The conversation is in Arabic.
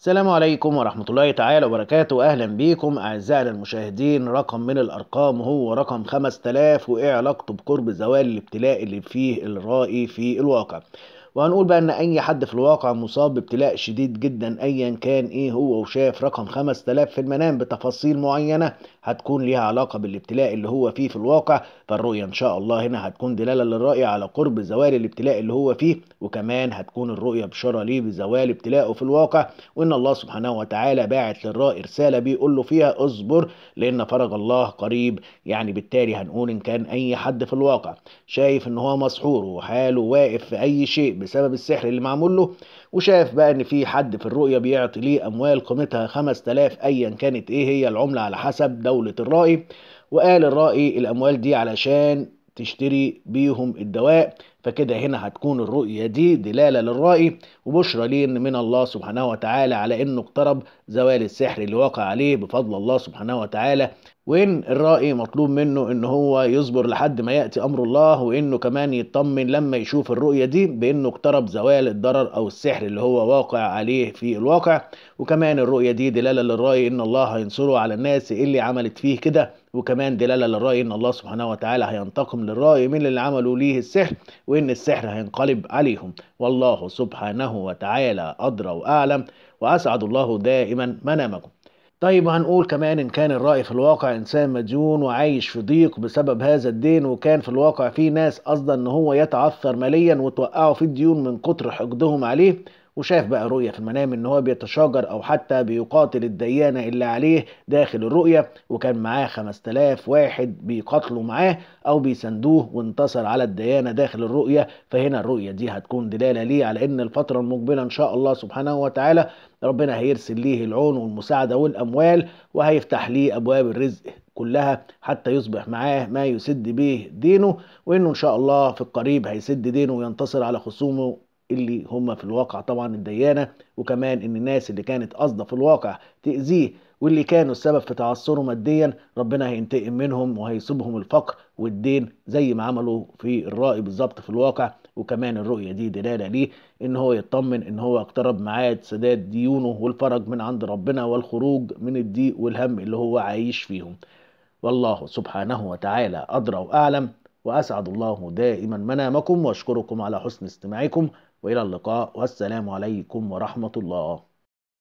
السلام عليكم ورحمة الله تعالى وبركاته أهلا بيكم أعزائنا المشاهدين رقم من الأرقام هو رقم 5000 وإيه علاقته بقرب زوال الابتلاء اللي فيه الرائي في الواقع وهنقول بقى ان اي حد في الواقع مصاب بابتلاء شديد جدا ايا كان ايه هو وشاف رقم 5000 في المنام بتفاصيل معينه هتكون ليها علاقه بالابتلاء اللي هو فيه في الواقع فالرؤيه ان شاء الله هنا هتكون دلاله للرأي على قرب زوال الابتلاء اللي هو فيه وكمان هتكون الرؤيه بشاره ليه بزوال ابتلاءه في الواقع وان الله سبحانه وتعالى باعت للرأي رساله بيقول له فيها اصبر لان فرج الله قريب يعني بالتالي هنقول ان كان اي حد في الواقع شايف ان هو مسحور وحاله واقف في اي شيء بسبب السحر اللي معمول له وشاف بقى ان في حد في الرؤيه بيعطي ليه اموال قيمتها 5000 ايا كانت ايه هي العمله على حسب دوله الرائي وقال الرائي الاموال دي علشان تشتري بيهم الدواء فكده هنا هتكون الرؤية دي دلالة للرائي وبشرى ليه من الله سبحانه وتعالى على انه اقترب زوال السحر اللي وقع عليه بفضل الله سبحانه وتعالى وان الرائي مطلوب منه ان هو يصبر لحد ما ياتي امر الله وانه كمان يطمن لما يشوف الرؤيه دي بانه اقترب زوال الضرر او السحر اللي هو واقع عليه في الواقع وكمان الرؤيه دي دلاله للرأي ان الله هينصره على الناس اللي عملت فيه كده وكمان دلاله للرأي ان الله سبحانه وتعالى هينتقم للرائي من اللي عملوا ليه السحر وإن السحر هينقلب عليهم والله سبحانه وتعالى أدرى وأعلم وأسعد الله دائما منامكم طيب هنقول كمان إن كان الرأي في الواقع إنسان مديون وعايش في ضيق بسبب هذا الدين وكان في الواقع في ناس قصدا إن هو يتعثر ماليا وتوقعه في الديون من كتر حقدهم عليه وشاف بقى رؤية في المنام ان هو بيتشاجر او حتى بيقاتل الديانة اللي عليه داخل الرؤية وكان معاه 5000 واحد بيقاتلوا معاه او بيساندوه وانتصر على الديانة داخل الرؤية فهنا الرؤية دي هتكون دلالة ليه على ان الفترة المقبلة ان شاء الله سبحانه وتعالى ربنا هيرسل ليه العون والمساعدة والاموال وهيفتح ليه ابواب الرزق كلها حتى يصبح معاه ما يسد به دينه وانه ان شاء الله في القريب هيسد دينه وينتصر على خصومه اللي هم في الواقع طبعا الديانة وكمان ان الناس اللي كانت قصده في الواقع تأذيه واللي كانوا السبب في تعثره ماديا ربنا هينتقم منهم وهيصيبهم الفقر والدين زي ما عملوا في الرأي بالظبط في الواقع وكمان الرؤية دي دلالة ليه ان هو يطمن ان هو اقترب ميعاد سداد ديونه والفرج من عند ربنا والخروج من الضيق والهم اللي هو عايش فيهم والله سبحانه وتعالى أدرى وأعلم وأسعد الله دائما منامكم وأشكركم على حسن استماعكم وإلى اللقاء والسلام عليكم ورحمة الله